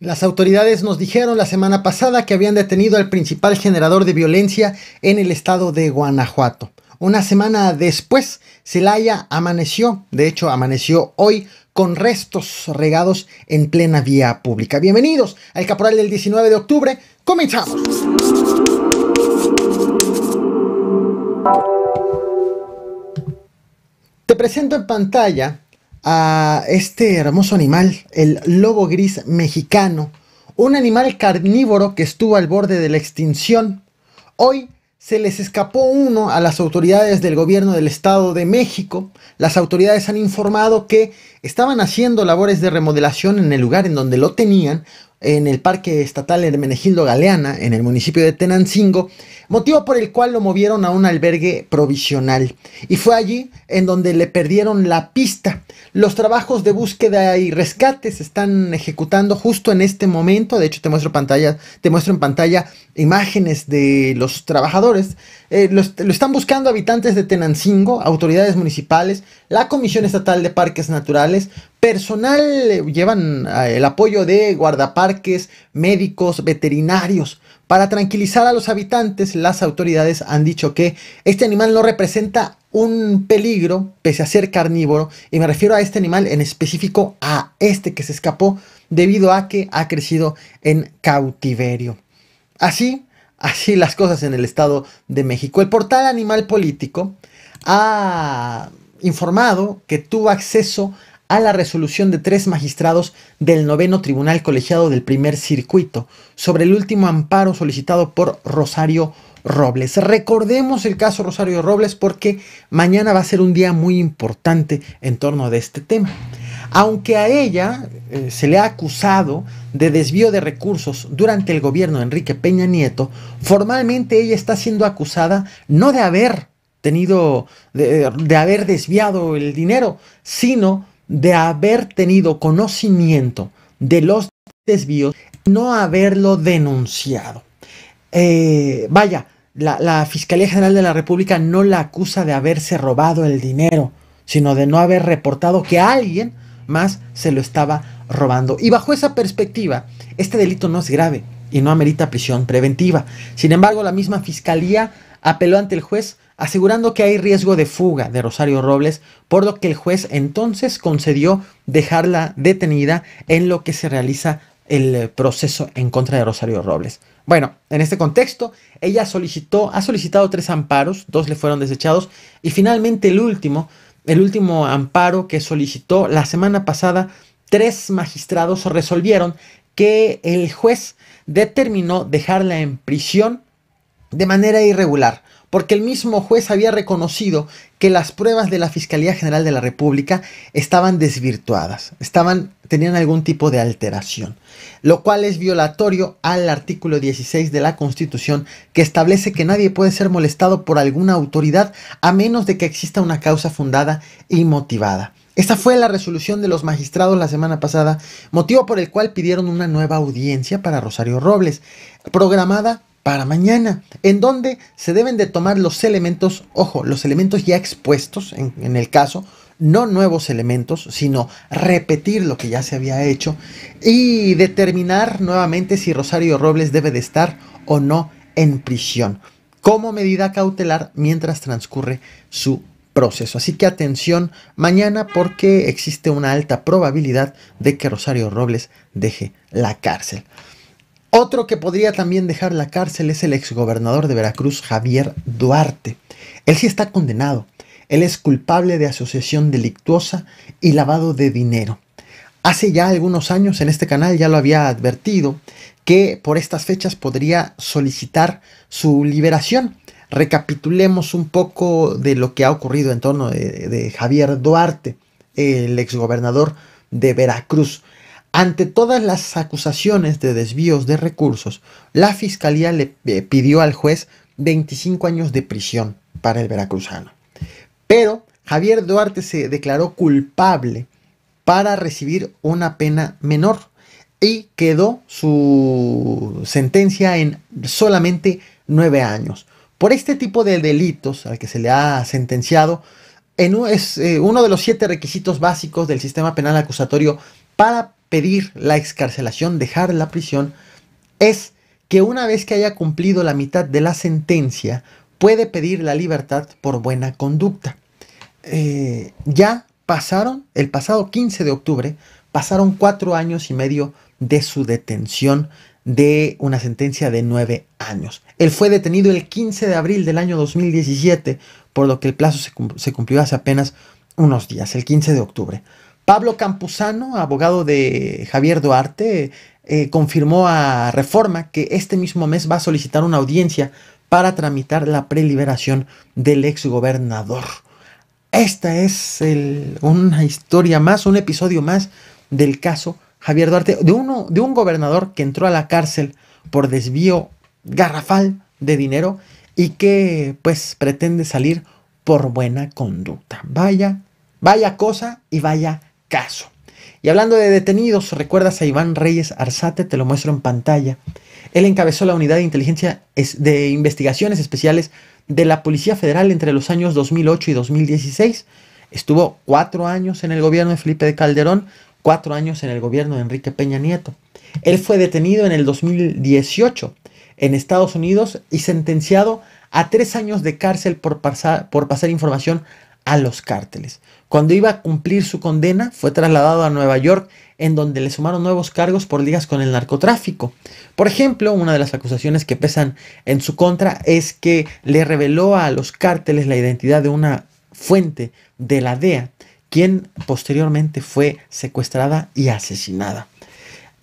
Las autoridades nos dijeron la semana pasada que habían detenido al principal generador de violencia en el estado de Guanajuato. Una semana después, Celaya amaneció, de hecho amaneció hoy, con restos regados en plena vía pública. Bienvenidos al Caporal del 19 de octubre. Comenzamos. Te presento en pantalla a este hermoso animal, el lobo gris mexicano, un animal carnívoro que estuvo al borde de la extinción. Hoy se les escapó uno a las autoridades del gobierno del Estado de México. Las autoridades han informado que estaban haciendo labores de remodelación en el lugar en donde lo tenían en el Parque Estatal Hermenegildo Galeana, en el municipio de Tenancingo, motivo por el cual lo movieron a un albergue provisional. Y fue allí en donde le perdieron la pista. Los trabajos de búsqueda y rescate se están ejecutando justo en este momento. De hecho, te muestro, pantalla, te muestro en pantalla imágenes de los trabajadores. Eh, lo están buscando habitantes de Tenancingo, autoridades municipales, la Comisión Estatal de Parques Naturales, personal eh, llevan eh, el apoyo de guardaparques, médicos, veterinarios. Para tranquilizar a los habitantes, las autoridades han dicho que este animal no representa un peligro, pese a ser carnívoro, y me refiero a este animal en específico, a este que se escapó debido a que ha crecido en cautiverio. Así, así las cosas en el Estado de México. El portal Animal Político ha informado que tuvo acceso a a la resolución de tres magistrados del noveno tribunal colegiado del primer circuito sobre el último amparo solicitado por Rosario Robles. Recordemos el caso Rosario Robles porque mañana va a ser un día muy importante en torno de este tema. Aunque a ella eh, se le ha acusado de desvío de recursos durante el gobierno de Enrique Peña Nieto, formalmente ella está siendo acusada no de haber tenido, de, de haber desviado el dinero, sino de haber tenido conocimiento de los desvíos, no haberlo denunciado. Eh, vaya, la, Fiscalía General de la República no la acusa de haberse robado el dinero, sino de no haber reportado que alguien más se lo estaba robando. Y bajo esa perspectiva, este delito no es grave y no amerita prisión preventiva. Sin embargo, la misma Fiscalía apeló ante el juez asegurando que hay riesgo de fuga de Rosario Robles, por lo que el juez entonces concedió dejarla detenida en lo que se realiza el eh, proceso en contra de Rosario Robles. Bueno, en este contexto, ella solicitó, ha solicitado tres amparos, dos le fueron desechados y finalmente el último, el último amparo que solicitó la semana pasada, tres magistrados resolvieron que el juez determinó dejarla en prisión de manera irregular, porque el mismo juez había reconocido que las pruebas de la Fiscalía General de la República estaban desvirtuadas, tenían algún tipo de alteración, lo cual es violatorio al artículo 16 de la Constitución que establece que nadie puede ser molestado por alguna autoridad a menos de que exista una causa fundada y motivada. Esta fue la resolución de los magistrados la semana pasada, motivo por el cual pidieron una nueva audiencia para Rosario Robles, programada para mañana, en donde se deben de tomar los elementos, ojo, los elementos ya expuestos en, en el caso, no nuevos elementos, sino repetir lo que ya se había hecho y determinar nuevamente si Rosario Robles debe de estar o no en prisión como medida cautelar mientras transcurre su proceso. Así que atención mañana porque existe una alta probabilidad de que Rosario Robles deje la cárcel. Otro que podría también dejar la cárcel es el exgobernador de Veracruz, Javier Duarte. Él sí está condenado. Él es culpable de asociación delictuosa y lavado de dinero. Hace ya algunos años en este canal ya lo había advertido que por estas fechas podría solicitar su liberación recapitulemos un poco de lo que ha ocurrido en torno de, Javier Duarte, el exgobernador de Veracruz. Ante todas las acusaciones de desvíos de recursos, la fiscalía le eh, pidió al juez 25 años de prisión para el veracruzano. Pero Javier Duarte se declaró culpable para recibir una pena menor y quedó su sentencia en solamente nueve años. Por este tipo de delitos al que se le ha sentenciado, es eh, uno de los siete requisitos básicos del sistema penal acusatorio para pedir la excarcelación, dejar la prisión, es que una vez que haya cumplido la mitad de la sentencia, puede pedir la libertad por buena conducta. Eh, ya pasaron, el pasado 15 de octubre, pasaron cuatro años y medio de su detención de una sentencia de nueve años. Él fue detenido el 15 de abril del año 2017, por lo que el plazo se, cumplió hace apenas unos días, el 15 de octubre. Pablo Campuzano, abogado de Javier Duarte, eh, confirmó a Reforma que este mismo mes va a solicitar una audiencia para tramitar la preliberación del exgobernador. Esta es una historia más, un episodio más del caso Javier Duarte, de, uno, de un gobernador que entró a la cárcel por desvío garrafal de dinero y que pues pretende salir por buena conducta. Vaya, vaya cosa y vaya caso. Y hablando de detenidos, ¿recuerdas a Iván Reyes Arzate? Te lo muestro en pantalla. Él encabezó la unidad de inteligencia de investigaciones especiales de la Policía Federal entre los años 2008 y 2016. Estuvo cuatro años en el gobierno de Felipe de Calderón, cuatro años en el gobierno de Enrique Peña Nieto. Él fue detenido en el 2018 en Estados Unidos y sentenciado a tres años de cárcel por pasar, por pasar información a los cárteles. Cuando iba a cumplir su condena, fue trasladado a Nueva York, en donde le sumaron nuevos cargos por ligas con el narcotráfico. Por ejemplo, una de las acusaciones que pesan en su contra es que le reveló a los cárteles la identidad de una fuente de la DEA quien posteriormente fue secuestrada y asesinada.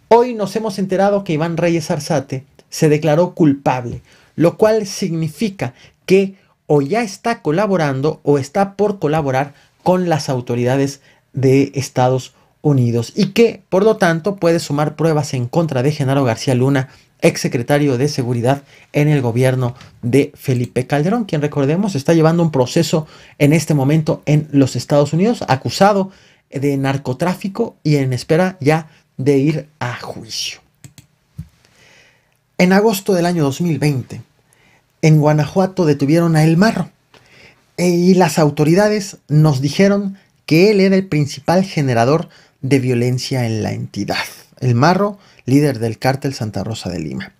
Hoy nos hemos enterado que Iván Reyes Arzate se declaró culpable, lo cual significa que o ya está colaborando o está por colaborar con las autoridades de Estados Unidos y que, por lo tanto, puede sumar pruebas en contra de Genaro García Luna exsecretario de Seguridad en el gobierno de Felipe Calderón, quien recordemos está llevando un proceso en este momento en los Estados Unidos, acusado de narcotráfico y en espera ya de ir a juicio. En agosto del año 2020, en Guanajuato detuvieron a El Marro eh, y las autoridades nos dijeron que él era el principal generador de violencia en la entidad. El Marro líder del cártel Santa Rosa de Lima.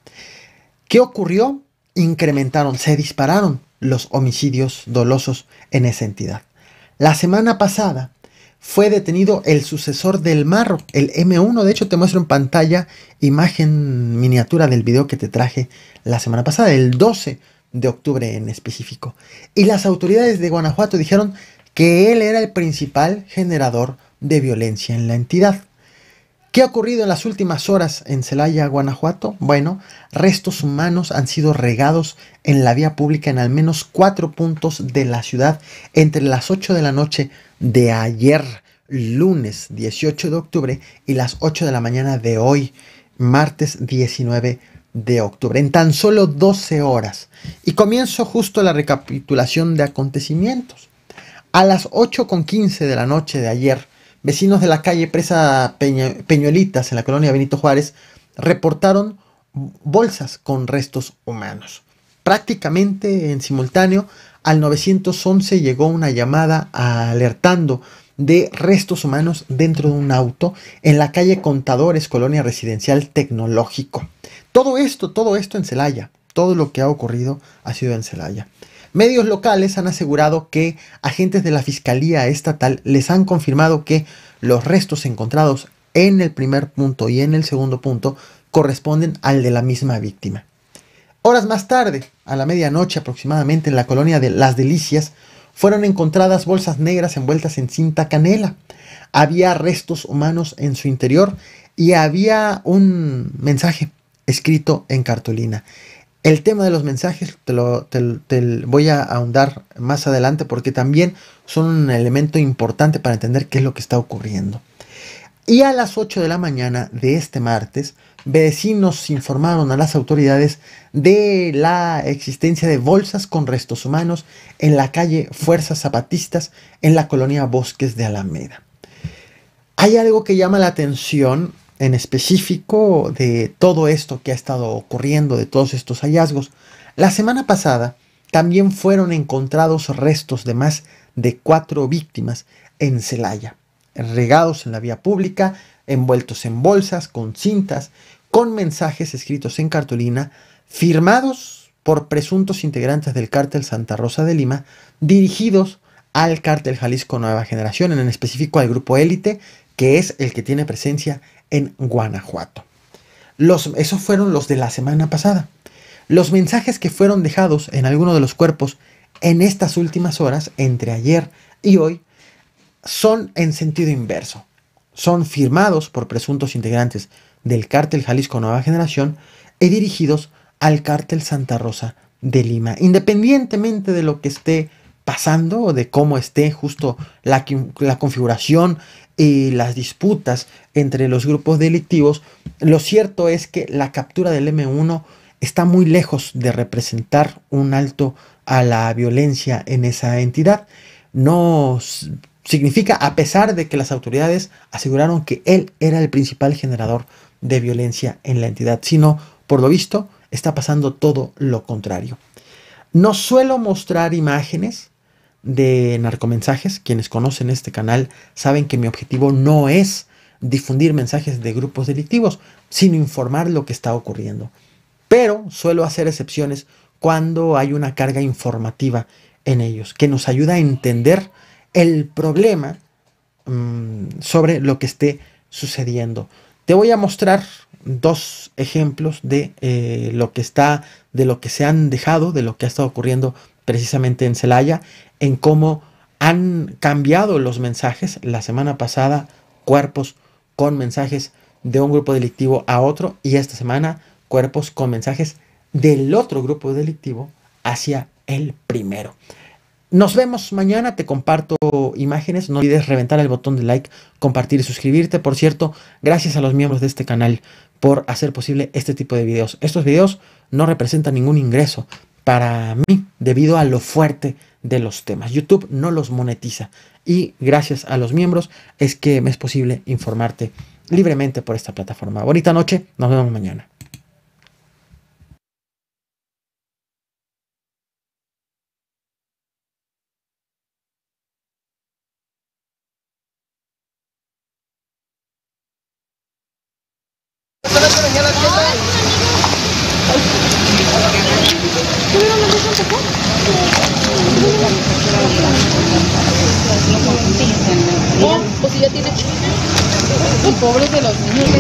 ¿Qué ocurrió? Incrementaron, se dispararon los homicidios dolosos en esa entidad. La semana pasada fue detenido el sucesor del Marro, el M1. De hecho, te muestro en pantalla imagen miniatura del video que te traje la semana pasada, el 12 de octubre en específico. Y las autoridades de Guanajuato dijeron que él era el principal generador de violencia en la entidad. ¿Qué ha ocurrido en las últimas horas en Celaya, Guanajuato? Bueno, restos humanos han sido regados en la vía pública en al menos cuatro puntos de la ciudad entre las 8 de la noche de ayer, lunes 18 de octubre, y las 8 de la mañana de hoy, martes 19 de octubre, en tan solo 12 horas. Y comienzo justo la recapitulación de acontecimientos. A las 8.15 de la noche de ayer, Vecinos de la calle Presa Peñuelitas, en la colonia Benito Juárez, reportaron bolsas con restos humanos. Prácticamente en simultáneo, al 911 llegó una llamada alertando de restos humanos dentro de un auto en la calle Contadores, colonia residencial tecnológico. Todo esto, todo esto en Celaya. Todo lo que ha ocurrido ha sido en Celaya. Medios locales han asegurado que agentes de la Fiscalía Estatal les han confirmado que los restos encontrados en el primer punto y en el segundo punto corresponden al de la misma víctima. Horas más tarde, a la medianoche aproximadamente, en la colonia de Las Delicias, fueron encontradas bolsas negras envueltas en cinta canela. Había restos humanos en su interior y había un mensaje escrito en cartulina. El tema de los mensajes te lo voy a ahondar más adelante porque también son un elemento importante para entender qué es lo que está ocurriendo. Y a las 8 de la mañana de este martes, vecinos informaron a las autoridades de la existencia de bolsas con restos humanos en la calle Fuerzas Zapatistas en la colonia Bosques de Alameda. Hay algo que llama la atención en específico de todo esto que ha estado ocurriendo, de todos estos hallazgos. La semana pasada también fueron encontrados restos de más de cuatro víctimas en Celaya, regados en la vía pública, envueltos en bolsas, con cintas, con mensajes escritos en cartulina, firmados por presuntos integrantes del cártel Santa Rosa de Lima, dirigidos al cártel Jalisco Nueva Generación, en específico al grupo élite, que es el que tiene presencia en Guanajuato. Los, esos fueron los de la semana pasada. Los mensajes que fueron dejados en alguno de los cuerpos en estas últimas horas, entre ayer y hoy, son en sentido inverso. Son firmados por presuntos integrantes del cártel Jalisco Nueva Generación y dirigidos al cártel Santa Rosa de Lima. Independientemente de lo que esté pasando o de cómo esté justo la, la configuración y las disputas entre los grupos delictivos, lo cierto es que la captura del M1 está muy lejos de representar un alto a la violencia en esa entidad. No significa, a pesar de que las autoridades aseguraron que él era el principal generador de violencia en la entidad, sino, por lo visto, está pasando todo lo contrario. No suelo mostrar imágenes de narcomensajes, quienes conocen este canal saben que mi objetivo no es difundir mensajes de grupos delictivos, sino informar lo que está ocurriendo. Pero suelo hacer excepciones cuando hay una carga informativa en ellos, que nos ayuda a entender el problema mm, sobre lo que esté sucediendo. Te voy a mostrar dos ejemplos de eh, lo que está, de lo que se han dejado, de lo que ha estado ocurriendo precisamente en Celaya, en cómo han cambiado los mensajes. La semana pasada, cuerpos con mensajes de un grupo delictivo a otro y esta semana, cuerpos con mensajes del otro grupo delictivo hacia el primero. Nos vemos mañana, te comparto imágenes, no olvides reventar el botón de like, compartir y suscribirte. Por cierto, gracias a los miembros de este canal por hacer posible este tipo de videos. Estos videos no representan ningún ingreso, para mí debido a lo fuerte de los temas. YouTube no los monetiza y gracias a los miembros es que me es posible informarte libremente por esta plataforma. Bonita noche, nos vemos mañana. pobres de los niños.